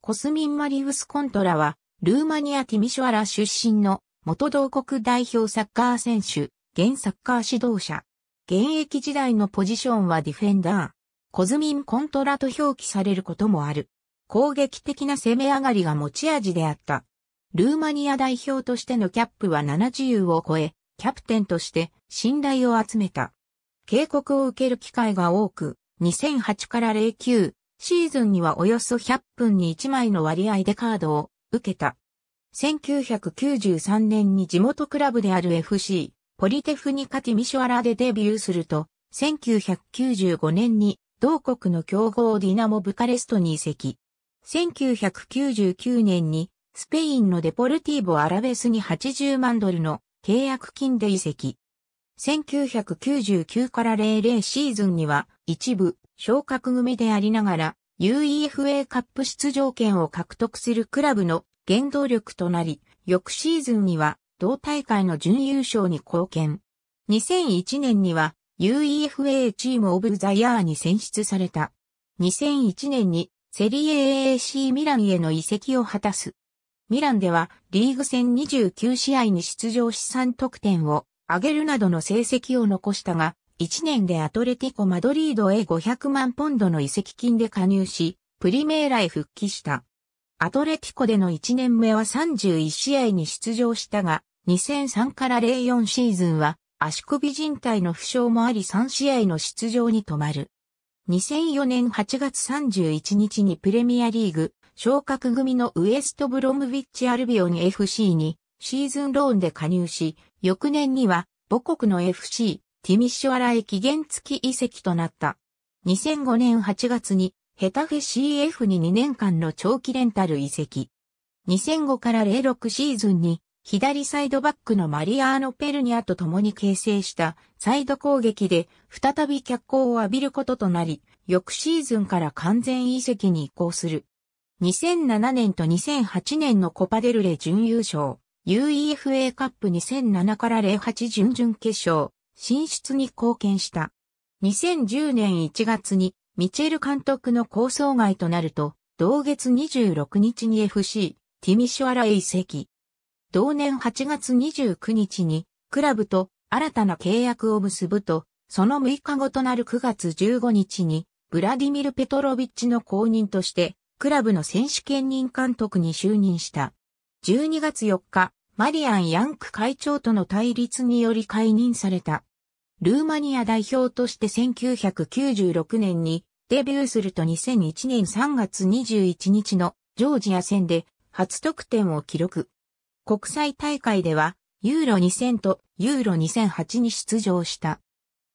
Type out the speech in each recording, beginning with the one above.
コスミン・マリウス・コントラは、ルーマニア・ティミシュアラ出身の元同国代表サッカー選手、現サッカー指導者。現役時代のポジションはディフェンダー。コズミン・コントラと表記されることもある。攻撃的な攻め上がりが持ち味であった。ルーマニア代表としてのキャップは70を超え、キャプテンとして信頼を集めた。警告を受ける機会が多く、2008から09、シーズンにはおよそ100分に1枚の割合でカードを受けた。1993年に地元クラブである FC、ポリテフニカティミシュアラでデビューすると、1995年に同国の強豪ディナモブカレストに移籍。1999年にスペインのデポルティーボアラベスに80万ドルの契約金で移籍。1999から00シーズンには一部昇格組でありながら UEFA カップ出場権を獲得するクラブの原動力となり、翌シーズンには同大会の準優勝に貢献。2001年には UEFA チームオブザイヤーに選出された。2001年にセリエ AAC ミランへの移籍を果たす。ミランではリーグ戦29試合に出場し3得点を上げるなどの成績を残したが、1年でアトレティコ・マドリードへ500万ポンドの移籍金で加入し、プリメーラへ復帰した。アトレティコでの1年目は31試合に出場したが、2003から04シーズンは足首靭帯の負傷もあり3試合の出場に止まる。2004年8月31日にプレミアリーグ昇格組のウエストブロムビッチアルビオン FC にシーズンローンで加入し、翌年には母国の FC ティミッシュアライ期限付き遺跡となった。2005年8月にヘタフェ CF に2年間の長期レンタル遺跡。2005から06シーズンに左サイドバックのマリアーノ・ペルニアと共に形成したサイド攻撃で再び脚光を浴びることとなり、翌シーズンから完全遺跡に移行する。2007年と2008年のコパデルレ準優勝、UEFA カップ2007から08準々決勝、進出に貢献した。2010年1月にミチェル監督の構想外となると、同月26日に FC、ティミシュアラへ移籍。同年8月29日に、クラブと新たな契約を結ぶと、その6日後となる9月15日に、ブラディミル・ペトロビッチの公認として、クラブの選手兼任監督に就任した。12月4日、マリアン・ヤンク会長との対立により解任された。ルーマニア代表として1996年にデビューすると2001年3月21日のジョージア戦で初得点を記録。国際大会ではユーロ2000とユーロ2008に出場した。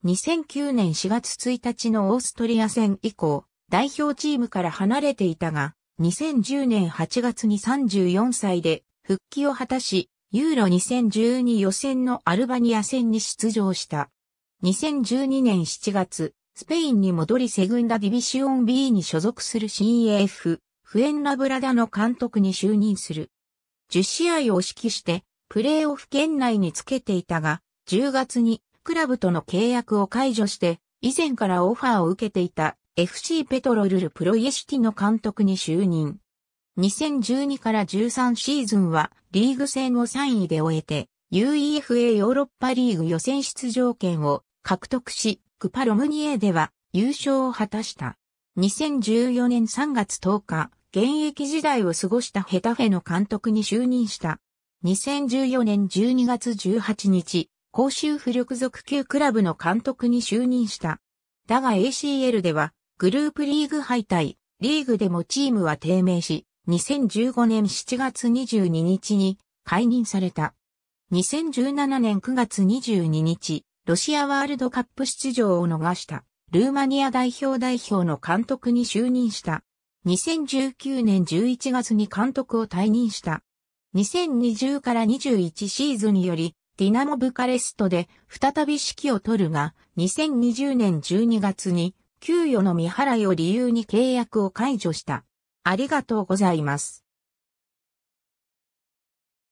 2009年4月1日のオーストリア戦以降、代表チームから離れていたが、2010年8月に34歳で復帰を果たし、ユーロ2012予選のアルバニア戦に出場した。2012年7月、スペインに戻りセグンダディビシオン B に所属する CAF、フエンラブラダの監督に就任する。10試合を指揮して、プレーオフ圏内につけていたが、10月にクラブとの契約を解除して、以前からオファーを受けていた FC ペトロルルプロイエシティの監督に就任。2012から13シーズンはリーグ戦を3位で終えて、UEFA ヨーロッパリーグ予選出場権を獲得し、クパロムニエでは優勝を果たした。2014年3月10日、現役時代を過ごしたヘタフェの監督に就任した。2014年12月18日、公衆浮力属級クラブの監督に就任した。だが ACL では、グループリーグ敗退、リーグでもチームは低迷し、2015年7月22日に解任された。2017年9月22日、ロシアワールドカップ出場を逃した、ルーマニア代表代表の監督に就任した。2019年11月に監督を退任した。2020から21シーズンより、ディナモ・ブカレストで再び指揮を取るが、2020年12月に給与の未払いを理由に契約を解除した。ありがとうございます。